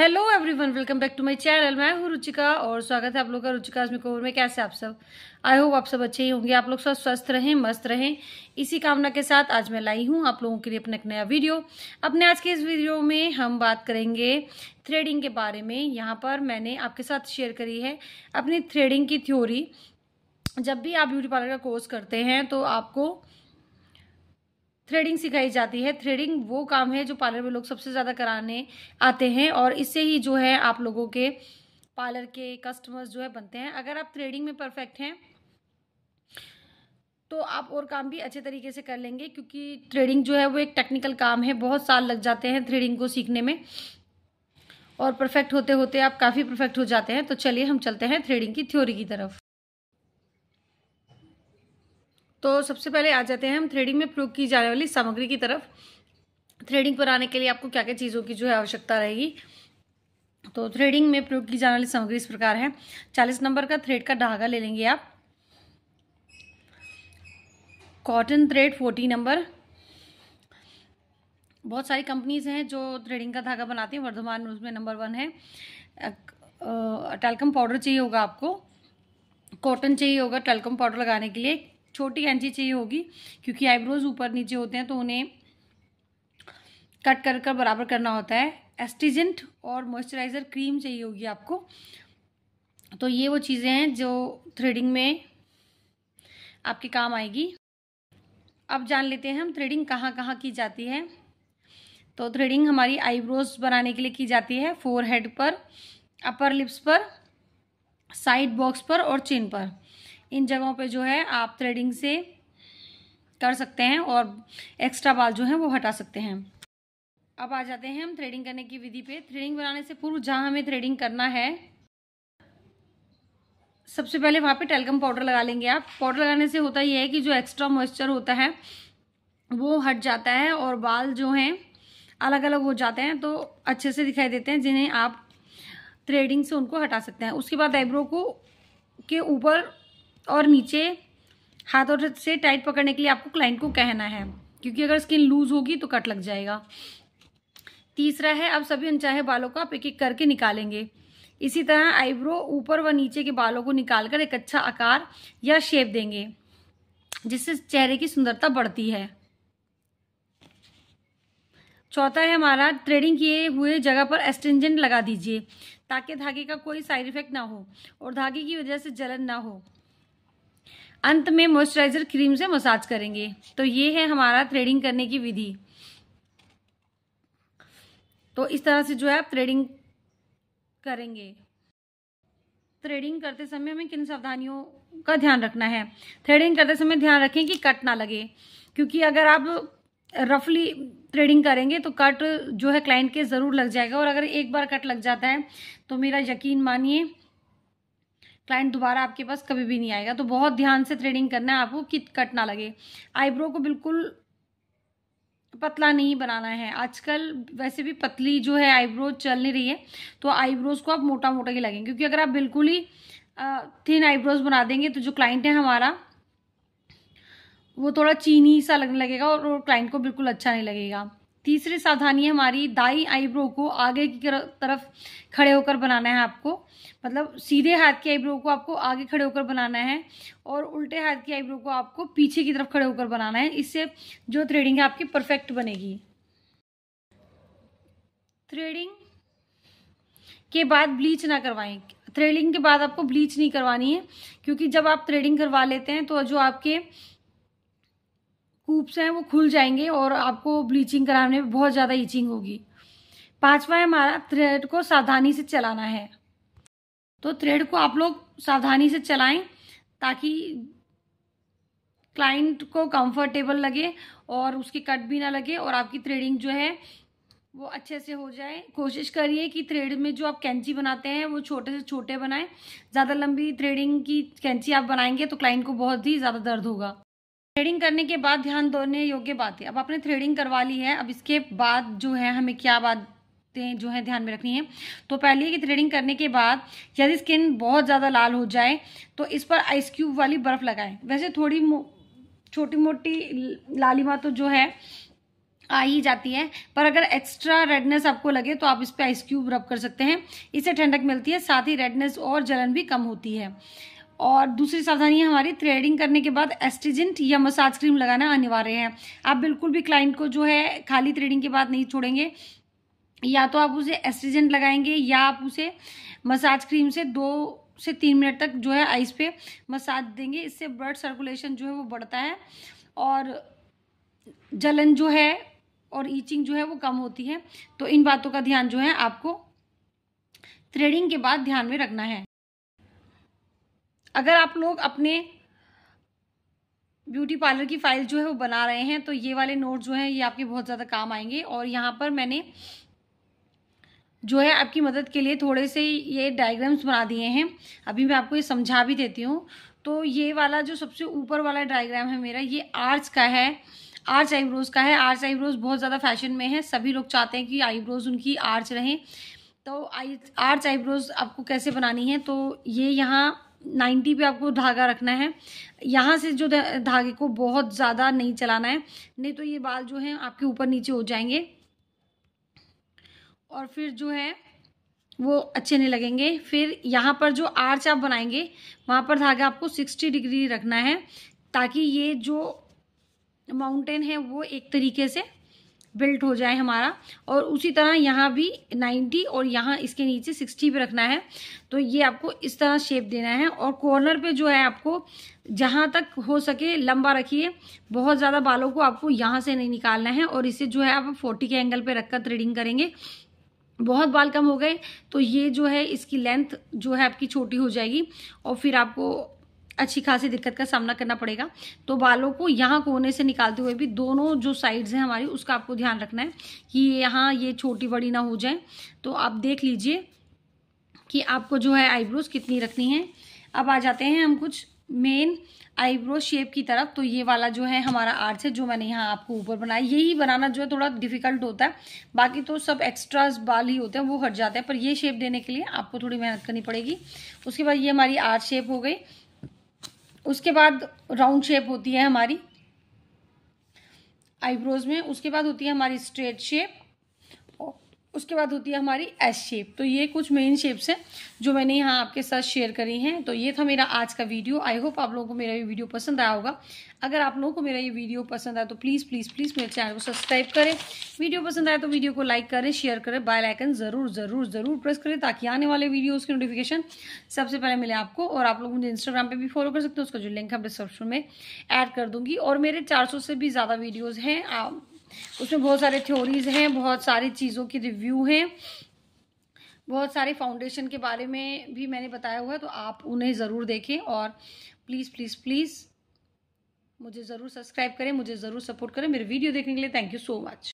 hello everyone welcome back to my channel मैं हूँ रुचिका और स्वागत है आप लोग का रुचिका मेकओवर में कैसे आप सब आई होप आप सब अच्छे ही होंगे आप लोग सब स्वस्थ रहें मस्त रहें इसी कामना के साथ आज मैं लाई हूँ आप लोगों के लिए अपना एक नया वीडियो अपने आज के इस वीडियो में हम बात करेंगे थ्रेडिंग के बारे में यहाँ पर मैंने आपके साथ शेयर करी है अपनी थ्रेडिंग की थ्योरी जब भी आप ब्यूटी पार्लर का कोर्स करते हैं तो आपको थ्रेडिंग सिखाई जाती है थ्रेडिंग वो काम है जो पार्लर में लोग सबसे ज़्यादा कराने आते हैं और इससे ही जो है आप लोगों के पार्लर के कस्टमर्स जो है बनते हैं अगर आप थ्रेडिंग में परफेक्ट हैं तो आप और काम भी अच्छे तरीके से कर लेंगे क्योंकि थ्रेडिंग जो है वो एक टेक्निकल काम है बहुत साल लग जाते हैं थ्रेडिंग को सीखने में और परफेक्ट होते होते आप काफ़ी परफेक्ट हो जाते हैं तो चलिए हम चलते हैं थ्रेडिंग की थ्योरी की तरफ तो सबसे पहले आ जाते हैं हम थ्रेडिंग में प्रयोग की जाने वाली सामग्री की तरफ थ्रेडिंग पर आने के लिए आपको क्या क्या चीज़ों की जो है आवश्यकता रहेगी तो थ्रेडिंग में प्रयोग की जाने वाली सामग्री इस प्रकार है चालीस नंबर का थ्रेड का धागा ले लेंगे आप कॉटन थ्रेड फोर्टी नंबर बहुत सारी कंपनीज हैं जो थ्रेडिंग का धागा बनाती हैं वर्धमान उसमें नंबर वन है टेलकम पाउडर चाहिए होगा आपको कॉटन चाहिए होगा टेलकम पाउडर लगाने के लिए छोटी कैंची चाहिए होगी क्योंकि आईब्रोज ऊपर नीचे होते हैं तो उन्हें कट कर कर बराबर करना होता है एस्टिजेंट और मॉइस्चराइज़र क्रीम चाहिए होगी आपको तो ये वो चीज़ें हैं जो थ्रेडिंग में आपके काम आएगी अब जान लेते हैं हम थ्रेडिंग कहाँ कहाँ की जाती है तो थ्रेडिंग हमारी आईब्रोज बनाने के लिए की जाती है फोर हेड पर अपर लिप्स पर साइड बॉक्स पर और चिन पर इन जगहों पे जो है आप थ्रेडिंग से कर सकते हैं और एक्स्ट्रा बाल जो है वो हटा सकते हैं अब आ जाते हैं हम थ्रेडिंग करने की विधि पे थ्रेडिंग बनाने से पूर्व जहाँ हमें थ्रेडिंग करना है सबसे पहले वहाँ पे टेलकम पाउडर लगा लेंगे आप पाउडर लगाने से होता यह है कि जो एक्स्ट्रा मॉइस्चर होता है वो हट जाता है और बाल जो हैं अलग अलग हो जाते हैं तो अच्छे से दिखाई देते हैं जिन्हें आप थ्रेडिंग से उनको हटा सकते हैं उसके बाद आईब्रो को के ऊपर और नीचे हाथों से टाइट पकड़ने के लिए आपको क्लाइंट को कहना है क्योंकि अगर स्किन लूज होगी तो कट लग जाएगा तीसरा है अब सभी अनचाहे बालों को आप एक एक करके निकालेंगे इसी तरह आईब्रो ऊपर व नीचे के बालों को निकालकर एक अच्छा आकार या शेप देंगे जिससे चेहरे की सुंदरता बढ़ती है चौथा है हमारा थ्रेडिंग किए हुए जगह पर एस्टेंजेंट लगा दीजिए ताकि धागे का कोई साइड इफेक्ट ना हो और धागे की वजह से जलन ना हो अंत में मॉइस्चराइजर क्रीम से मसाज करेंगे तो ये है हमारा थ्रेडिंग करने की विधि तो इस तरह से जो है आप थ्रेडिंग करेंगे थ्रेडिंग करते समय हमें किन सावधानियों का ध्यान रखना है थ्रेडिंग करते समय ध्यान रखें कि कट ना लगे क्योंकि अगर आप रफली थ्रेडिंग करेंगे तो कट जो है क्लाइंट के ज़रूर लग जाएगा और अगर एक बार कट लग जाता है तो मेरा यकीन मानिए क्लाइंट दोबारा आपके पास कभी भी नहीं आएगा तो बहुत ध्यान से थ्रेडिंग करना है आपको कि कट ना लगे आईब्रो को बिल्कुल पतला नहीं बनाना है आजकल वैसे भी पतली जो है आईब्रोज चल नहीं रही है तो आईब्रोज को आप मोटा मोटा ही लगेंगे क्योंकि अगर आप बिल्कुल ही थिन आईब्रोज बना देंगे तो जो क्लाइंट है हमारा वो थोड़ा चीनी सा लगने लगेगा और क्लाइंट को बिल्कुल अच्छा नहीं लगेगा तीसरी सावधानी है हमारी दाई आईब्रो को आगे की तरफ खड़े होकर बनाना है आपको मतलब सीधे हाथ की आईब्रो को आपको आगे खड़े होकर बनाना है और उल्टे हाथ की आईब्रो को आपको पीछे की तरफ खड़े होकर बनाना है इससे जो थ्रेडिंग है आपकी परफेक्ट बनेगी थ्रेडिंग के बाद ब्लीच ना करवाएं थ्रेडिंग के बाद आपको ब्लीच नहीं करवानी है क्योंकि जब आप थ्रेडिंग करवा लेते हैं तो जो आपके कूप्स हैं वो खुल जाएंगे और आपको ब्लीचिंग कराने में बहुत ज़्यादा ईचिंग होगी पाँचवा है हमारा थ्रेड को सावधानी से चलाना है तो थ्रेड को आप लोग सावधानी से चलाएं ताकि क्लाइंट को कंफर्टेबल लगे और उसकी कट भी ना लगे और आपकी थ्रेडिंग जो है वो अच्छे से हो जाए कोशिश करिए कि थ्रेड में जो आप कैंची बनाते हैं वो छोटे से छोटे बनाएं ज़्यादा लंबी थ्रेडिंग की कैंची आप बनाएंगे तो क्लाइंट को बहुत ही ज़्यादा दर्द होगा थ्रेडिंग करने के बाद ध्यान देने योग्य बात है अब आपने थ्रेडिंग करवा ली है अब इसके बाद जो है हमें क्या बात बातें जो है ध्यान में रखनी तो है तो पहले कि थ्रेडिंग करने के बाद यदि स्किन बहुत ज़्यादा लाल हो जाए तो इस पर आइस क्यूब वाली बर्फ़ लगाएं वैसे थोड़ी छोटी मोटी लालिमा तो जो है आ ही जाती है पर अगर एक्स्ट्रा रेडनेस आपको लगे तो आप इस पर आइस क्यूब रब कर सकते हैं इससे ठंडक मिलती है साथ ही रेडनेस और जलन भी कम होती है और दूसरी सावधानी हमारी थ्रेडिंग करने के बाद एस्टिजेंट या मसाज क्रीम लगाना अनिवार्य है आप बिल्कुल भी क्लाइंट को जो है खाली थ्रेडिंग के बाद नहीं छोड़ेंगे या तो आप उसे एस्टिजेंट लगाएंगे या आप उसे मसाज क्रीम से दो से तीन मिनट तक जो है आइस पे मसाज देंगे इससे ब्लड सर्कुलेशन जो है वो बढ़ता है और जलन जो है और ईचिंग जो है वो कम होती है तो इन बातों का ध्यान जो है आपको थ्रेडिंग के बाद ध्यान में रखना है अगर आप लोग अपने ब्यूटी पार्लर की फाइल जो है वो बना रहे हैं तो ये वाले नोट जो हैं ये आपके बहुत ज़्यादा काम आएंगे और यहाँ पर मैंने जो है आपकी मदद के लिए थोड़े से ये डायग्राम्स बना दिए हैं अभी मैं आपको ये समझा भी देती हूँ तो ये वाला जो सबसे ऊपर वाला डायग्राम है मेरा ये आर्च का है आर्च आईब्रोज़ का है आर्च आईब्रोज़ बहुत ज़्यादा फैशन में है सभी लोग चाहते हैं कि आईब्रोज़ उनकी आर्च रहें तो आई आर्च आईब्रोज़ आपको कैसे बनानी है तो ये यहाँ 90 पे आपको धागा रखना है यहाँ से जो धागे को बहुत ज़्यादा नहीं चलाना है नहीं तो ये बाल जो हैं आपके ऊपर नीचे हो जाएंगे और फिर जो है वो अच्छे नहीं लगेंगे फिर यहाँ पर जो आर्च आप बनाएंगे वहाँ पर धागा आपको 60 डिग्री रखना है ताकि ये जो माउंटेन है वो एक तरीके से बिल्ट हो जाए हमारा और उसी तरह यहाँ भी 90 और यहाँ इसके नीचे 60 भी रखना है तो ये आपको इस तरह शेप देना है और कॉर्नर पे जो है आपको जहाँ तक हो सके लंबा रखिए बहुत ज़्यादा बालों को आपको यहाँ से नहीं निकालना है और इसे जो है आप 40 के एंगल पे रखकर थ्रेडिंग करेंगे बहुत बाल कम हो गए तो ये जो है इसकी लेंथ जो है आपकी छोटी हो जाएगी और फिर आपको अच्छी खासी दिक्कत का सामना करना पड़ेगा तो बालों को यहाँ कोने से निकालते हुए भी दोनों जो साइड्स हैं हमारी उसका आपको ध्यान रखना है कि यहाँ ये छोटी बड़ी ना हो जाए तो आप देख लीजिए कि आपको जो है आईब्रोज कितनी रखनी है अब आ जाते हैं हम कुछ मेन आईब्रो शेप की तरफ तो ये वाला जो है हमारा आर्ट्स है जो मैंने यहाँ आपको ऊपर बनाया यही बनाना जो है थोड़ा डिफिकल्ट होता है बाकी तो सब एक्स्ट्रा बाल ही होते हैं वो हट जाते हैं पर ये शेप देने के लिए आपको थोड़ी मेहनत करनी पड़ेगी उसके बाद ये हमारी आर्ट शेप हो गई उसके बाद राउंड शेप होती है हमारी आईब्रोज में उसके बाद होती है हमारी स्ट्रेट शेप उसके बाद होती है हमारी एस शेप तो ये कुछ मेन शेप्स हैं जो मैंने यहाँ आपके साथ शेयर करी हैं तो ये था मेरा आज का वीडियो आई होप आप लोगों को मेरा ये वीडियो पसंद आया होगा अगर आप लोगों को मेरा ये वीडियो पसंद आया तो प्लीज़ प्लीज़ प्लीज़ मेरे चैनल को सब्सक्राइब करें वीडियो पसंद आया तो वीडियो को लाइक करें शेयर करें बाय ज़रूर ज़रूर ज़रूर प्रेस करें ताकि आने वाले वीडियोज़ की नोटिफिकेशन सबसे पहले मिले आपको और आप लोग मुझे इंस्टाग्राम पर भी फॉलो कर सकते हैं उसका जो लिंक है डिस्क्रिप्शन में ऐड कर दूँगी और मेरे चार से भी ज़्यादा वीडियोज़ हैं उसमें बहुत सारे थ्योरीज हैं बहुत सारी चीज़ों की रिव्यू हैं बहुत सारे फाउंडेशन के बारे में भी मैंने बताया हुआ है तो आप उन्हें ज़रूर देखें और प्लीज़ प्लीज़ प्लीज़ मुझे ज़रूर सब्सक्राइब करें मुझे ज़रूर सपोर्ट करें मेरे वीडियो देखने के लिए थैंक यू सो मच